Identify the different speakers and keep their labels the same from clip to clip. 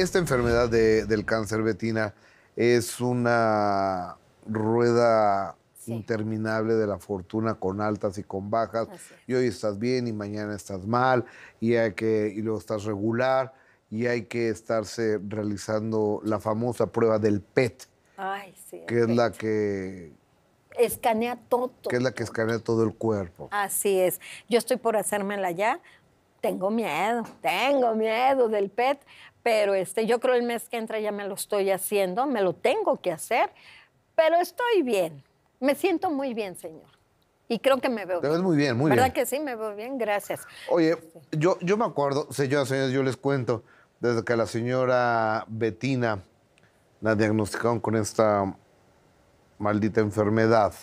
Speaker 1: esta enfermedad del cáncer, Betina, es una rueda interminable de la fortuna con altas y con bajas. Y hoy estás bien y mañana estás mal y, hay que, luego estás regular y hay que estarse realizando la famosa prueba del PET,
Speaker 2: Ay, sí, que es
Speaker 1: la que
Speaker 2: escanea todo. Que es la
Speaker 1: que escanea todo el cuerpo.
Speaker 2: Así es. Yo estoy por hacérmela ya. Tengo miedo, tengo miedo del PET, pero este, yo creo el mes que entra ya me lo estoy haciendo, me lo tengo que hacer, pero estoy bien. Me siento muy bien, señor. Y creo que me veo Te ves
Speaker 1: muy bien, muy bien. ¿Verdad
Speaker 2: que sí? Me veo bien, gracias.
Speaker 1: Oye, este. yo, yo me acuerdo, señoras, señores, yo les cuento, desde que la señora Betina la diagnosticaron con esta maldita enfermedad,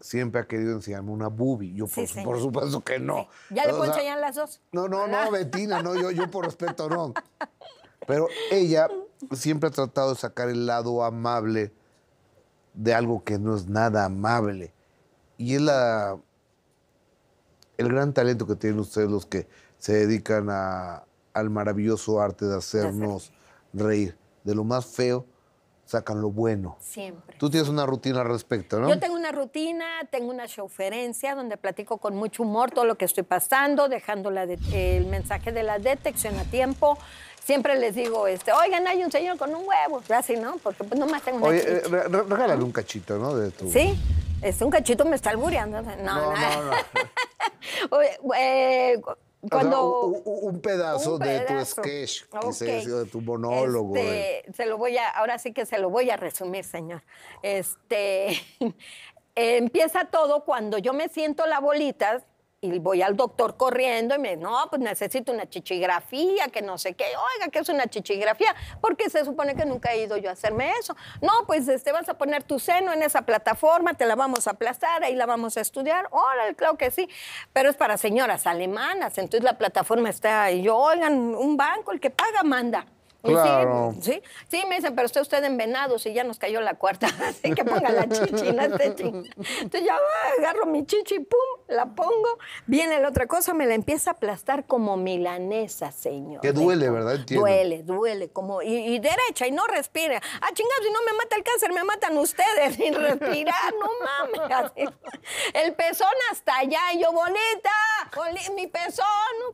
Speaker 1: siempre ha querido enseñarme una boobie. Yo, por, supuesto que no. ¿Ya le poncharían las dos? No, no, no, ah. Betina, no, yo, yo por respeto no. Pero ella siempre ha tratado de sacar el lado amable de algo que no es nada amable. Y es la, el gran talento que tienen ustedes los que se dedican a, al maravilloso arte de hacernos reír. De lo más feo sacan lo bueno. Siempre. Tú tienes una rutina al respecto, ¿no? Yo tengo
Speaker 2: una rutina, tengo una showferencia donde platico con mucho humor todo lo que estoy pasando, dejando el mensaje de la detección a tiempo, siempre les digo, este, oigan, hay un señor con un huevo, así, ¿no? Porque pues nomás tengo mucho. Oye, eh,
Speaker 1: regálale un cachito, ¿no? De tu... Sí,
Speaker 2: es un cachito me está albureando. No, no, no. eh,
Speaker 1: cuando... un, pedazo de tu sketch, que se, de tu monólogo. Este,
Speaker 2: se lo voy a, ahora sí que se lo voy a resumir, señor. Este, empieza todo cuando yo me siento la bolita, y voy al doctor corriendo y me dice, no, pues necesito una chichigrafía, que no sé qué, oiga, ¿qué es una chichigrafía? Porque se supone que nunca he ido yo a hacerme eso. No, pues te este, vas a poner tu seno en esa plataforma, te la vamos a aplastar, ahí la vamos a estudiar. Hola, claro que sí, pero es para señoras alemanas, entonces la plataforma está, ahí. yo, oigan, un banco, el que paga, manda. Claro. Sí, me dicen, pero está usted envenado, si ya nos cayó la cuarta, así que ponga la chichi, Entonces ya va, ah, agarro mi chichi, y pum, la pongo, viene la otra cosa, me la empieza a aplastar como milanesa, señor. Que duele,
Speaker 1: ¿verdad? Duele,
Speaker 2: duele, como, y, derecha, y no respira. Ah, chingados, si no me mata el cáncer, me matan ustedes, sin respirar, no mames. El pezón hasta allá, y yo, bonita, mi pezón,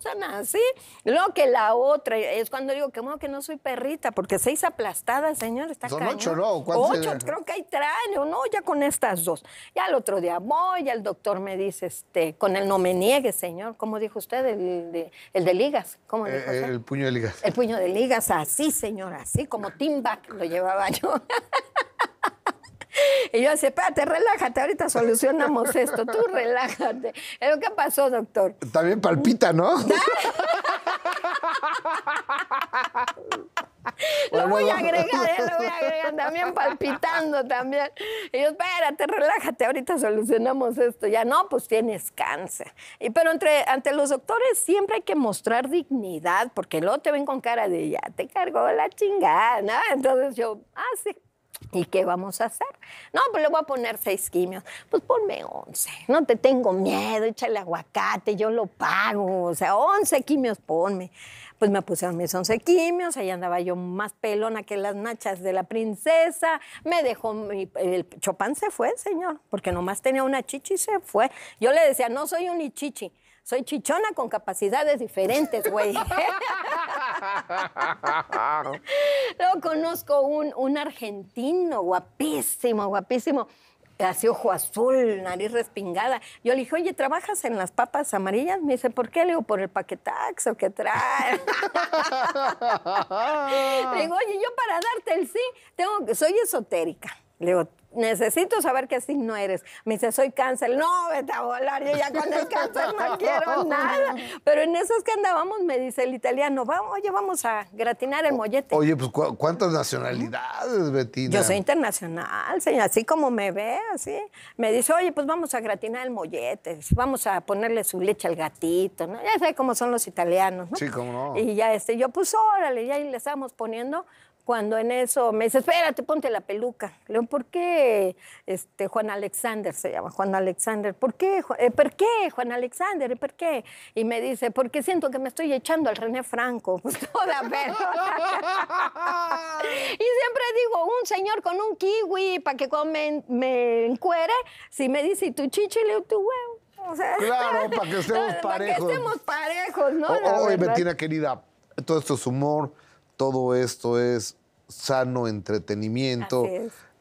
Speaker 2: no nada, así. lo que la otra, es cuando digo, que modo que no soy perrita, porque seis aplastadas, señor, está Son ocho, ¿no? Ocho, creo que hay traño, no, ya con estas dos. Ya el otro día voy, ya el doctor me dice, este, con el no me niegue, señor, ¿cómo dijo usted? El de, el de ligas, ¿cómo eh, dijo?
Speaker 1: El puño de ligas.
Speaker 2: El puño de ligas, así, señor, así, como Tim lo llevaba yo. Y yo decía, espérate, relájate, ahorita solucionamos esto, tú relájate. qué pasó, doctor? También
Speaker 1: palpita, ¿no?
Speaker 2: lo voy a agregar, voy a también palpitando también. Y yo, espérate, relájate, ahorita solucionamos esto. Ya no, pues tienes cáncer. Y, pero entre, ante los doctores siempre hay que mostrar dignidad, porque luego te ven con cara de ya te cargó la chingada. Entonces yo, ah, ¿Y qué vamos a hacer? No, pues le voy a poner seis quimios. Pues ponme once. No te tengo miedo, échale aguacate, yo lo pago. O sea, once quimios ponme. Pues me pusieron mis once quimios, ahí andaba yo más pelona que las nachas de la princesa. Me dejó, el chopán se fue, señor, porque nomás tenía una chichi y se fue. Yo le decía, no soy un chichi soy chichona con capacidades diferentes, güey. Luego conozco un, argentino guapísimo, guapísimo así ojo azul, nariz respingada. Yo le dije, oye, ¿trabajas en las papas amarillas? Me dice, ¿por qué? Le digo, por el paquetaxo que trae. le digo, oye, yo para darte el sí, tengo que, soy esotérica. Le digo, necesito saber qué no eres. Me dice, soy cáncer. No, vete a volar, yo ya con el cáncer no quiero nada. Pero en esas que andábamos, me dice el italiano, vamos, oye, vamos a gratinar el mollete. Oye,
Speaker 1: pues ¿cuántas nacionalidades, Betina? Yo soy
Speaker 2: internacional, señor, así como me ve, así. Me dice, oye, pues vamos a gratinar el mollete, vamos a ponerle su leche al gatito, ¿no? Ya sé cómo son los italianos, ¿no? Sí, cómo no. Y ya este, yo, pues órale, ya y le estábamos poniendo cuando en eso me dice, espérate, ponte la peluca. Le digo, ¿por qué este, Juan Alexander se llama? Juan Alexander, ¿por qué? Eh, ¿Por qué Juan Alexander? ¿Por qué? Y me dice, porque siento que me estoy echando al René Franco, pues, toda y siempre digo, un señor con un kiwi para que cuando me, encuere, si me dice, ¿Y tu chichi, le tu huevo. claro, para que estemos parejos. Para que estemos parejos, ¿no?
Speaker 1: querida, todo esto es humor todo esto es sano entretenimiento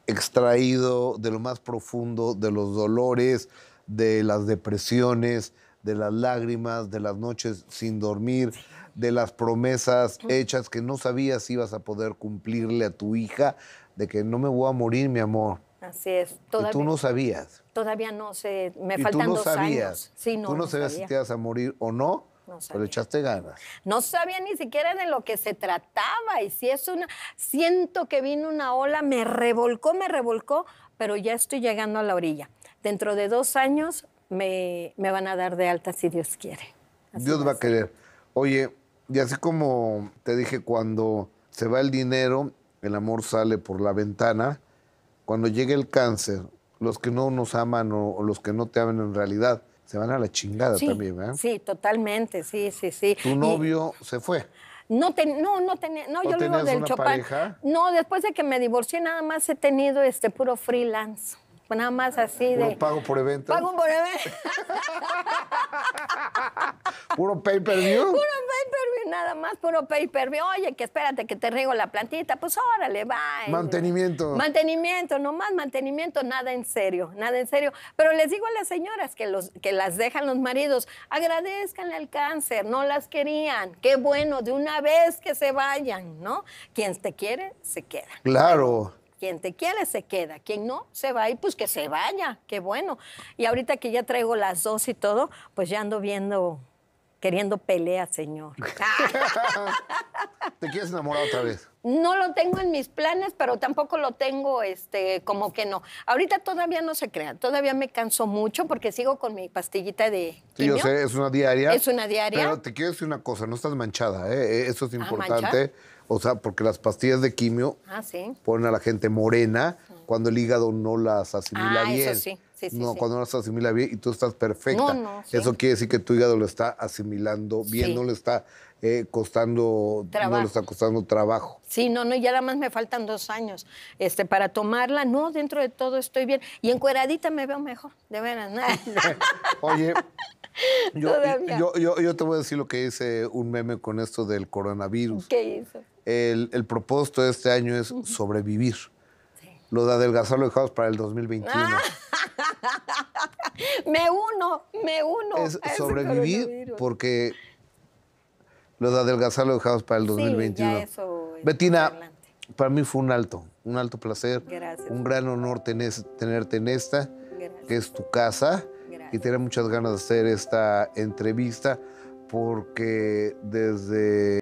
Speaker 1: extraído de lo más profundo de los dolores, de las depresiones, de las lágrimas, de las noches sin dormir, de las promesas hechas que no sabías si ibas a poder cumplirle a tu hija, de que no me voy a morir, mi amor.
Speaker 2: Así es. y tú no
Speaker 1: sabías.
Speaker 2: Todavía no sé, me faltan no dos años. no, tú no, sabías si te ibas
Speaker 1: a morir o no pero pues echaste ganas.
Speaker 2: No sabía ni siquiera de lo que se trataba. Y si es una. Siento que vino una ola, me revolcó, me revolcó, pero ya estoy llegando a la orilla. Dentro de dos años me, me van a dar de alta si Dios quiere.
Speaker 1: Dios va a querer. Oye, y así como te dije, cuando se va el dinero, el amor sale por la ventana. Cuando llega el cáncer, los que no nos aman o los que no te aman en realidad, se van a la chingada también, ¿verdad? Sí,
Speaker 2: totalmente, sí, sí, sí. ¿Tu novio se fue? No, te, no, no tenía, no, yo lo del una Pareja? No, después de que me divorcié nada más he tenido este puro freelance. Nada más así de. Pago
Speaker 1: por evento. Pago por evento. puro pay per view. Puro
Speaker 2: nada más puro paper. Oye, que espérate que te riego la plantita. Pues órale, va. Mantenimiento. Mantenimiento, nomás mantenimiento, nada en serio, nada en serio. Pero les digo a las señoras que, los, que las dejan los maridos, agradezcanle al cáncer, no las querían. Qué bueno, de una vez que se vayan, ¿no? Quien te quiere, se queda.
Speaker 1: Claro.
Speaker 2: Quien te quiere se queda, quien no se va y pues que se vaya, qué bueno. Y ahorita que ya traigo las dos y todo, pues ya ando viendo queriendo pelea, señor.
Speaker 1: ¿Te quieres enamorar otra vez?
Speaker 2: No lo tengo en mis planes, pero tampoco lo tengo este, como que no. Ahorita todavía no se crea, todavía me canso mucho porque sigo con mi pastillita de. Sí, yo sé,
Speaker 1: es una diaria. Es
Speaker 2: una diaria. Pero
Speaker 1: te quiero decir una cosa, no estás manchada, ¿eh? e-, eso es ah, importante. o sea, porque las pastillas de quimio ah, ponen a la gente morena cuando el hígado no las asimila ah, bien. Eso sí no, cuando no se asimila bien y tú estás perfecta. Eso quiere decir que tu hígado lo está asimilando bien, no le está eh, costando, trabajo. no está costando trabajo.
Speaker 2: Sí, no, no, ya nada más me faltan dos años este, para tomarla. No, dentro de todo estoy bien. Y encueradita me veo mejor, de veras. Oye.
Speaker 1: Yo, te voy a decir lo que hice un meme con esto del coronavirus. ¿Qué hizo? el propósito de este año es sobrevivir. Lo de adelgazar lo dejamos para el 2021. Ah.
Speaker 2: me uno, me uno. Es sobrevivir
Speaker 1: porque lo de adelgazar lo dejamos para el 2021. Betina, para mí fue un alto, un alto placer. Un gran honor tenerte en esta, que es tu casa. Y tener muchas ganas de hacer esta entrevista porque desde...